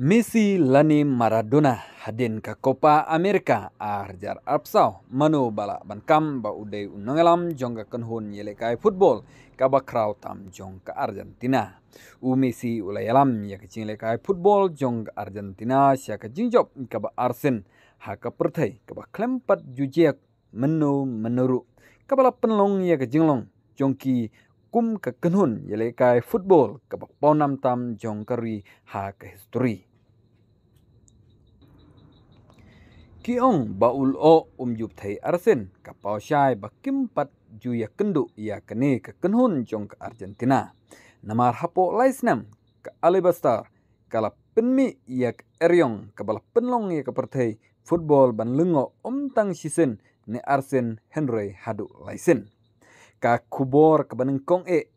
Messi lani Maradona hadin ke Copa America arjar apsau manu bala bankam ba udai unangalam jongga kanhun yelekai football ka bakraw tam jongka Argentina u Messi ulayalam ya kecing lekai football jongga Argentina sya jing job ka ba Arsen ha ka perthai ka ba klempat jujiak menu menuru ka bala penlong ya ka jinglong jongki kum ka kanhun yelekai football ka ba ponam tam jongkari ha ka history Kiong baul o umjup thai arsin kapau syai bakimpat ya kendu ya kene ke kenhun jong ke Argentina. Namar hapo laisnam ke Alibastar kala penmi ya ke Eryong kebala penlong ya ke football ban lengo om tang ne arsin Henry hadu laisin. Ka kubor ke kong e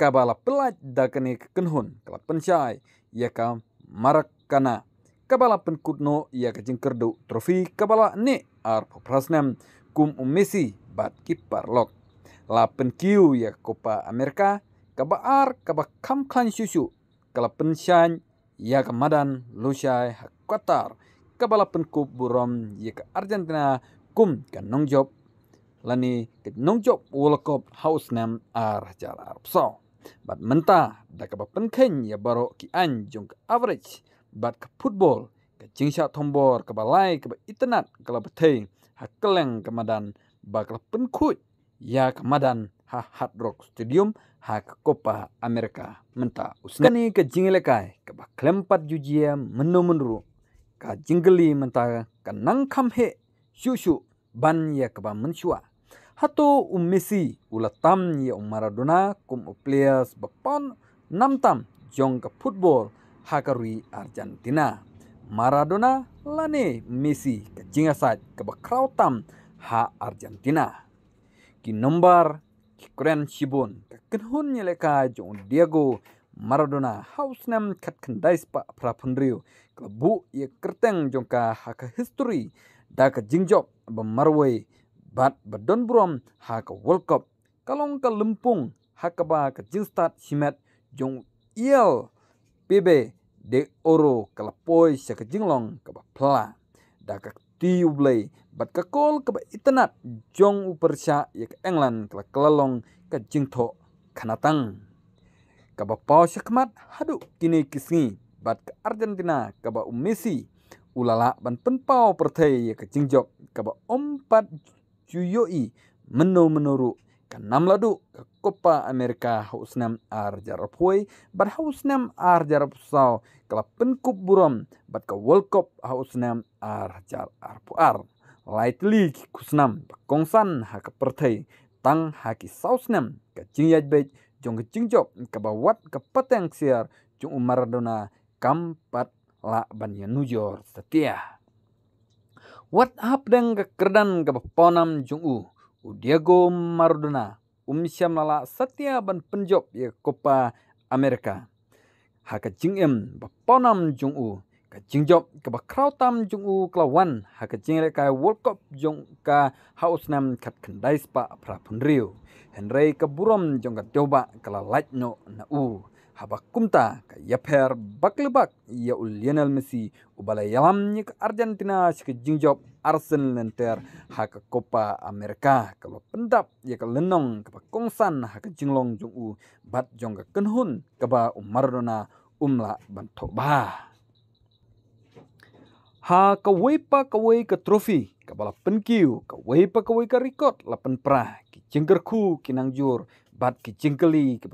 kabala pelat dakene ke kenhun kala pensyai ya ka marak kana kabala penkutno ia kajing kerdu trofi kabala ne ar prasnam kum umesi bat kipar lok la penkiu ia kopa amerika kaba ar kaba kam klan susu kala pensyan ia kemadan lusyai Qatar kabala penkup burom ia ke argentina kum kan nongjob lani ke nongjob wolkop nam ar jar arpso bat mentah da kaba penken ya baro ki anjung average bat ke football ke jingsa tombor ke balai ke internet ke betei ha keleng ke madan ba ke penkut ya ke madan ha hard rock stadium ha ke copa amerika menta Kani ke jinglekai ke ba klempat jujia menu menru ka jinggeli menta ke nangkam he syu-syu, ban ya ke ba mensua hato um messi ulatam ya um maradona kum players ba pon namtam jong ke football hakarui Argentina. Maradona lane misi kecinga saat kebekrautam ha Argentina. Ki nombar ki kren shibon kakenhun nyeleka jong Diego Maradona hausnam kendais pa prapundriu kelebu ye kerteng jongka haka history da ke jingjok marway bat badon brom haka World Cup kalong ke lempung haka ba ke jingstat simet jong iel pibe de oro kalapoi sa kajinglong kaba pla da ka tiublei bat ka kol kaba itanat jong upersha ya England englan kala kalalong ka jingtho kanatang kaba pau sakmat hadu kini kisni bat ka argentina kaba umesi ulala ban penpau perthei ya ke jingjok kaba ompat juyoi menu menuru ke namladu ka Copa America Hausnam Arjarapoi, bat Hausnam Sao klapen penkup buram, bat ke World Cup Hausnam Arjar Arpuar. Light League Kusnam, Kongsan hak pertai, tang haki sausnam, ka jingyaj bej, jong jingjop, ke bawat ke pateng siar, jong umaradona kampat la banyan nujor setia. What up dengan kekerdan ke ponam jung u, Diego Maradona, umsyam lala setiaban penjob ya kopa Amerika. Haka jingem baponam jung u ka jingjob ka ba krautam jung u kelawan haka jingre ka World Cup jung ka hausnam kat kendais pa pra punriu. Henry ka burom jung ka coba kala lajno na u habakumta ka yapher baklebak ya Lionel Messi ubala yalamnik Argentina shik jingjob Arsenal nenter ka Copa America kalau pendap ya ka lenong ka kongsan ka jinglong jung u bat jong ka kenhun ka ba Maradona umla bantok ba ha ka weipa ka wei ka trofi ka bala penkiu ka weipa ka wei ka record lapan pra ki jengkerku kinangjur bat ki jengkeli ka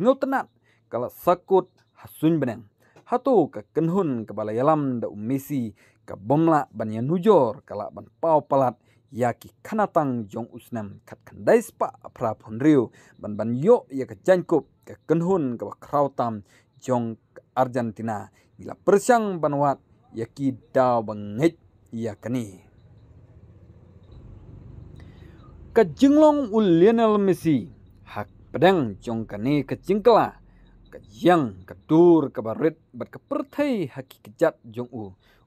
tenat kala sakut hasun benang. Hatu ke kenhun kepala yalam da umisi ke bomla ban yang hujor kala ban pau palat yaki kanatang jong usnam kat kandai spa pun riu ban ban yo ya ke jangkup ke kenhun ke bakrautam jong Argentina bila persiang banwat yaki daw bengit yakani ka jinglong ul Lionel Messi hak pedang jong kane ka jingkla yang kadur kabarit bat kepertai haki kejat jong u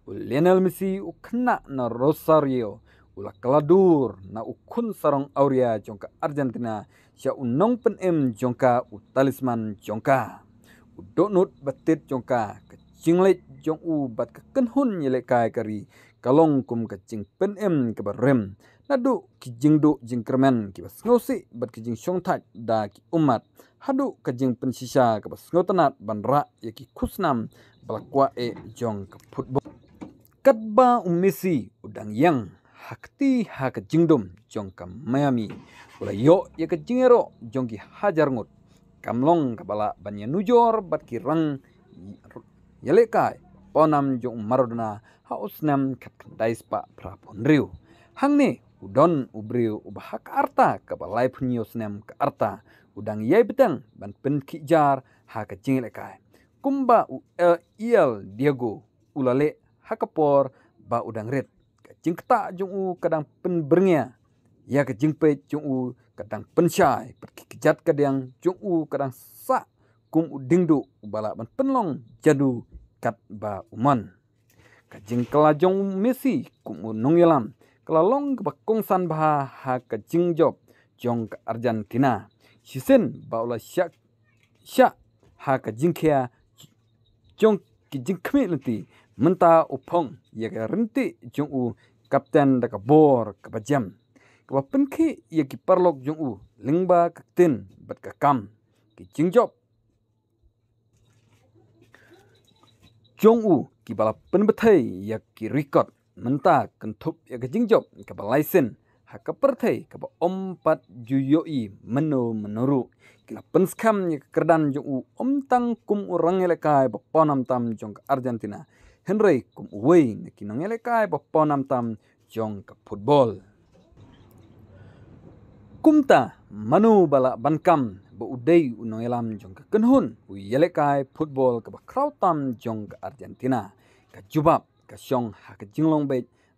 Lionel Messi u kena na Rosario ula na ukun sarong auria jongka Argentina sya unong penem jongka u talisman jongka u donut batit jongka kecinglet jong u bat kekenhun nyelekai kari kalong kum kecing penem kebarem nadu kijing do jingkermen kibas ngosi bat kijing syongtat da ki umat hadu kajing pensisa ke ngotenat bandra yaki kusnam balakwa e jong ke football katba umisi udang yang hakti hak jingdom jong ka Miami ula yo ya ke jingero jong ki hajar ngut kamlong kebala banya nujor bat kirang yalekai ponam jong Marudna hausnam kat dais pa prapon riu hang ni udon ubriu ubahak arta ke balai news nem ke arta udang yai beteng ban pen kijar ha ka lekai kumba u el eh, iel diego ulale kepor ba udang red ka jingkta jung u kadang pen ya ka pe jung u kadang pen syai perkijat kadang jung u kadang sa kum u dingdu ubala ban penlong jadu kat ba uman ka kelajong jung mesi kum u Kelalong san baha ha ke job jong ke Argentina. Sisen baula syak syak ha ke kia jong jing jingkmi lenti menta upong ya ke renti jong u kapten da ke bor ke bajam. Keba penki ya ki parlok jong u lingba ke tin bat ke kam jing job. Jong u ki bala penbetai ya ki record menta kentup ya kejingjob kaba laisen haka pertai kaba ompat juyoi menu menuru kila penskam ya kerdan jong u tang kum urang elekai ba ponam tam jong ke Argentina Henry kum uwei ne kinang elekai ba ponam tam jong ke football kumta manu bala bankam ba udai unong elam jong ke kenhun u yelekai football kaba krautam jong ke Argentina ka jubab ka hak ha ka jinglong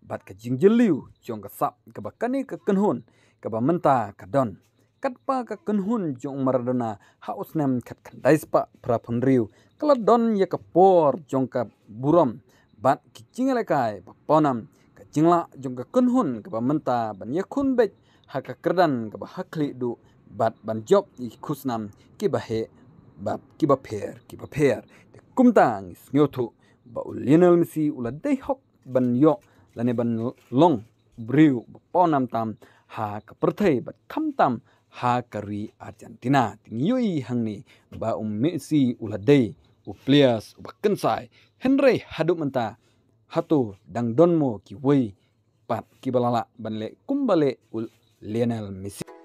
bat ka jingjeliu jong ka sap ka ba kani ka kenhun ka ba menta ka don kat pa ka kenhun jong maradona ha usnem kat ka dais pa pra phonriu kala don ya ka por jong ka buram bat ki jingale kai ba ponam ka jingla jong ka kenhun ka ba menta ban ya kun be ha ka kerdan ka ba hakli du bat ban job i kusnam ki ba he bat ki ba pher ki ba kumtang snyotu ba misi misi ula dei hok ban yo ne ban long briu po nam tam ha ka perthai ba kham tam ha kari Argentina ting yoi hang ni ba um misi ula dei u players u kensai Henry hadu menta hatu dang donmo ki wei pat ki balala ban le kumbale ul Lionel misi